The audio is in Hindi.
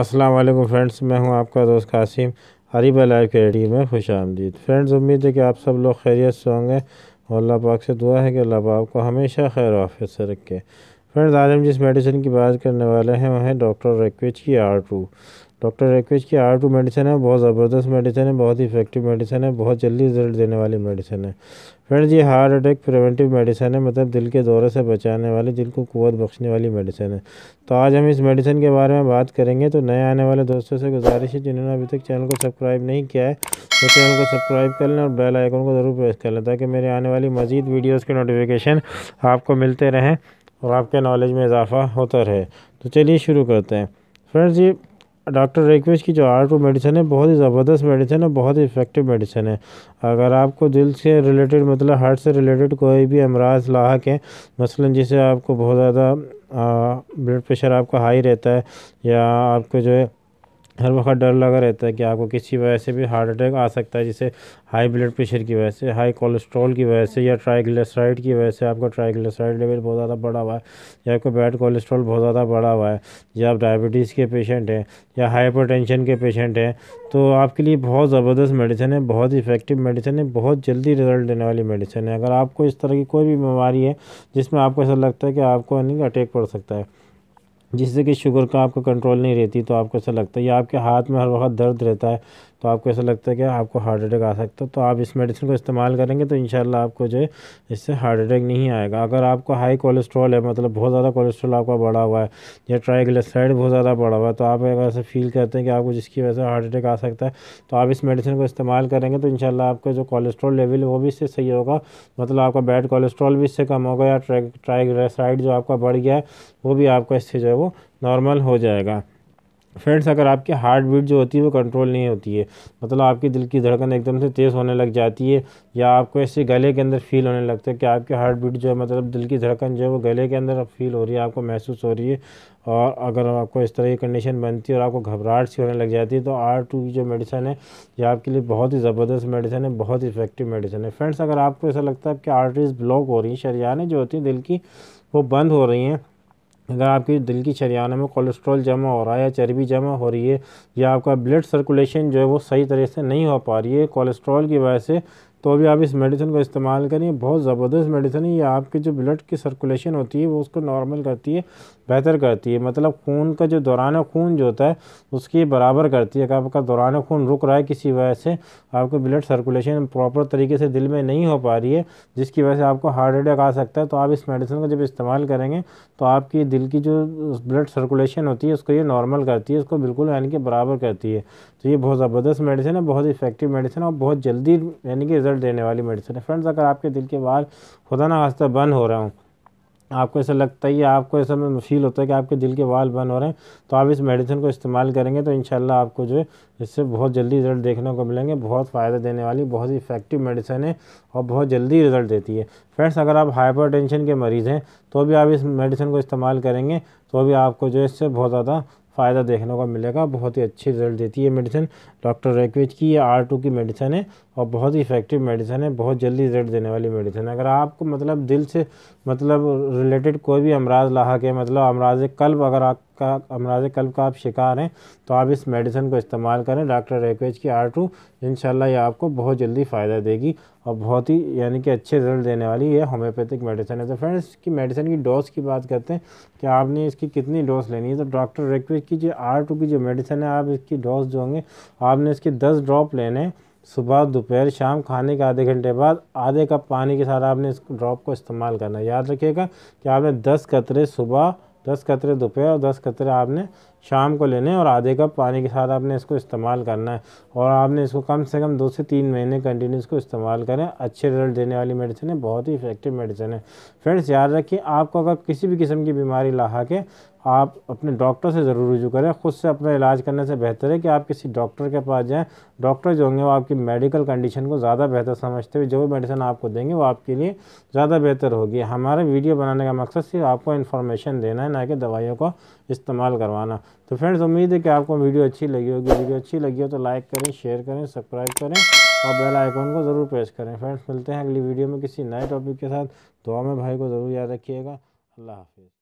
अस्सलाम वालेकुम फ्रेंड्स मैं हूं आपका दोस्त कासिम हरीबा लाइव के रेडियो में खुश आमदीद फ्रेंड्स उम्मीद है कि आप सब लोग खैरियत से होंगे और अल्लाह पाक से दुआ है कि अल्लाह पाक को हमेशा खैर वाफ़ से रखे फ्रेंड्स आज हम जिस मेडिसिन की बात करने वाले हैं वह है डॉक्टर रेक्विच की आर टू डॉक्टर रिक्वेस्ट की आर टू मेडिसिन है बहुत ज़बरदस्त मेडिसिन है बहुत ही इफेक्टिव मेडिसिन है बहुत जल्दी रिजल्ट देने वाली मेडिसिन है फ्रेंड्स ये हार्ट अटैक प्रिवेंटिव मेडिसिन है मतलब दिल के दौरे से बचाने वाली दिल को कुत बख्शने वाली मेडिसिन है तो आज हम इस मेडिसिन के बारे में बात करेंगे तो नए आने वाले दोस्तों से गुजारिश है जिन्होंने अभी तक चैनल को सब्सक्राइब नहीं किया है तो चैनल को सब्सक्राइब कर लें और बेल आइकन को ज़रूर प्रेस कर लें ताकि मेरे आने वाली मजीद वीडियोज़ के नोटिफिकेशन आपको मिलते रहें और आपके नॉलेज में इजाफा होता रहे तो चलिए शुरू करते हैं फ्रेंड्स ये डॉक्टर रिक्वेस्ट की जो आर्ट वो मेडिसिन है बहुत ही ज़बरदस्त मेडिसिन है बहुत ही इफेक्टिव मेडिसिन है अगर आपको दिल से रिलेटेड मतलब हार्ट से रिलेटेड कोई भी अमराज लाक हैं मसलन जिससे आपको बहुत ज़्यादा ब्लड प्रेशर आपका हाई रहता है या आपको जो है हर वक्त डर लगा रहता है कि आपको किसी वजह से भी हार्ट अटैक आ सकता है जैसे हाई ब्लड प्रेशर की वजह से हाई कोलेस्ट्रॉल की वजह से या ट्राइग्लिसराइड की वजह से आपका ट्राइग्लिसराइड लेवल बहुत ज़्यादा बढ़ा हुआ है या आपको बैड कोलेस्ट्रॉल बहुत ज़्यादा बढ़ा हुआ है या आप डायबिटीज़ के पेशेंट हैं या टेंशन के पेशेंट हैं तो आपके लिए बहुत ज़बरदस्त मेडिसिन है बहुत इफेक्टिव मेडिसिन है बहुत जल्दी रिजल्ट देने वाली मेडिसिन है अगर आपको इस तरह की कोई भी बीमारी है जिसमें आपको ऐसा लगता है कि आपको यानी अटैक पड़ सकता है जिससे कि शुगर का आपको कंट्रोल नहीं रहती तो आपको ऐसा लगता है या आपके हाथ में हर वक्त दर्द रहता है तो आपको ऐसा लगता है कि आपको हार्ट अटैक आ सकता है तो आप इस मेडिसिन को इस्तेमाल करेंगे तो इन आपको जो है इससे हार्ट अटैक नहीं आएगा अगर आपको हाई कोलेस्ट्रॉल है मतलब बहुत ज़्यादा कोलेस्ट्रॉल आपका बढ़ा हुआ है या ट्राइग्लिसराइड बहुत ज़्यादा बढ़ा हुआ है तो आप अगर ऐसा फील करते हैं कि आपको जिसकी वजह से हार्ट अटैक आ सकता है तो आप इस मेडिसिन को इस्तेमाल करेंगे तो इन आपका जो कोलेस्ट्रॉल लेवल है वो भी इससे सही होगा मतलब आपका बैड कोलेस्ट्रॉल भी इससे कम होगा या ट्राइग्लिसराइड जो आपका बढ़ गया है वो भी आपका इससे जो है वो नॉर्मल हो जाएगा फ्रेंड्स अगर आपकी हार्ट बीट जो होती है वो कंट्रोल नहीं होती है मतलब आपके दिल की धड़कन एकदम से तेज़ होने लग जाती है या आपको ऐसे गले के अंदर फील होने लगता है कि आपकी हार्ट बीट जो है मतलब दिल की धड़कन जो है वो गले के अंदर फील हो रही है आपको महसूस हो रही है और अगर आपको इस तरह की कंडीशन बनती है और आपको घबराहट सी होने लग जाती है तो आर टू की जो मेडिसन है ये आपके लिए बहुत ही ज़बरदस्त मेडिसन है बहुत इफेक्टिव मेडिसन है फ्रेंड्स अगर आपको ऐसा लगता है कि आर्टरीज ब्लॉक हो रही हैं शरियाने जो होती हैं दिल की वो बंद हो रही हैं अगर आपकी दिल की शरियाना में कोलेस्ट्रॉल जमा हो रहा है या चर्बी जमा हो रही है या आपका ब्लड सर्कुलेशन जो है वो सही तरह से नहीं हो पा रही है कोलेस्ट्रॉल की वजह से तो अभी आप इस मेडिसिन को इस्तेमाल करिए बहुत ज़बरदस्त मेडिसिन है ये आपके जो ब्लड की सर्कुलेशन होती है वो उसको नॉर्मल करती है बेहतर करती है मतलब खून का जो दौरान खून जो होता है उसकी बराबर करती है अगर आपका दौरान खून रुक रहा है किसी वजह से आपको ब्लड सर्कुलेशन प्रॉपर तरीके से दिल में नहीं हो पा रही है जिसकी वजह से आपको हार्ट अटैक आ सकता है तो आप इस मेडिसिन का जब इस्तेमाल करेंगे तो आपकी दिल की जो ब्लड सर्कुलेशन होती है उसको ये नॉर्मल करती है उसको बिल्कुल यानी कि बराबर करती है तो ये बहुत ज़बरदस्त मेडिसिन है बहुत इफेक्टिव मेडिसिन और बहुत जल्दी यानी कि रिज़ल्ट देने वाली मेडिसिन है फ्रेंड्स अगर आपके दिल के बाल खुदा ना वास्ता बंद हो रहे हो आपको ऐसा लगता ही है आपको ऐसा में फील होता है कि आपके दिल के बाल बंद हो रहे हैं तो आप इस मेडिसिन को इस्तेमाल करेंगे तो इन आपको जो है इससे बहुत जल्दी रिज़ल्ट देखने को मिलेंगे बहुत फ़ायदा देने वाली बहुत ही इफेक्टिव मेडिसिन है और बहुत जल्दी रिज़ल्ट देती है फ्रेंड्स अगर आप हाइपर के मरीज़ हैं तो भी आप इस मेडिसिन को इस्तेमाल करेंगे तो भी आपको जो है इससे बहुत ज़्यादा फ़ायदा देखने को मिलेगा बहुत ही अच्छी रिजल्ट देती है मेडिसिन डॉक्टर रेकविच की ये आर टू की मेडिसिन है और बहुत ही इफेक्टिव मेडिसिन है बहुत जल्दी रिजल्ट देने वाली मेडिसिन है अगर आपको मतलब दिल से मतलब रिलेटेड कोई भी अमराज लाक है मतलब अमराज कल्ब अगर आप का अमराज कल्ब का आप शिकार हैं तो आप इस मेडिसिन को इस्तेमाल करें डॉक्टर रेकवेज की आर टू इन ये आपको बहुत जल्दी फ़ायदा देगी और बहुत ही यानी कि अच्छे रिजल्ट देने वाली ये होम्योपैथिक मेडिसिन है तो फ्रेंड्स की मेडिसिन की डोज की बात करते हैं कि आपने इसकी कितनी डोज लेनी है तो डॉक्टर रेकवेज की जो आर टू की जो मेडिसिन है आप इसकी डोज जो होंगे आपने इसके दस ड्रॉप लेने सुबह दोपहर शाम खाने के आधे घंटे बाद आधे कप पानी के साथ आपने इस ड्रॉप को इस्तेमाल करना है याद रखिएगा कि आपने दस कतरे सुबह दस कतरे दोपहर और दस कतरे आपने शाम को लेने और आधे कप पानी के साथ आपने इसको इस्तेमाल करना है और आपने इसको कम से कम दो से तीन महीने कंटिन्यू इसको इस्तेमाल करें अच्छे रिजल्ट देने वाली मेडिसिन है बहुत ही इफेक्टिव मेडिसिन है फ्रेंड्स याद रखिए आपको अगर किसी भी किस्म की बीमारी लाहा के आप अपने डॉक्टर से ज़रूर रजू करें ख़ुद से अपना इलाज करने से बेहतर है कि आप किसी डॉक्टर के पास जाएं डॉक्टर जो होंगे वो आपकी मेडिकल कंडीशन को ज़्यादा बेहतर समझते हुए जो भी मेडिसिन आपको देंगे वो आपके लिए ज़्यादा बेहतर होगी हमारा वीडियो बनाने का मकसद सिर्फ आपको इन्फॉर्मेशन देना है ना कि दवाइयों को इस्तेमाल करवाना तो फ्रेंड्स उम्मीद है कि आपको वीडियो अच्छी लगी होगी वीडियो अच्छी लगी हो तो लाइक करें शेयर करें सब्सक्राइब करें और बेल आइकॉन को ज़रूर प्रेस करें फ्रेंड्स मिलते हैं अगली वीडियो में किसी नए टॉपिक के साथ दुआ में भाई को ज़रूर याद रखिएगा अल्लाह हाफिज़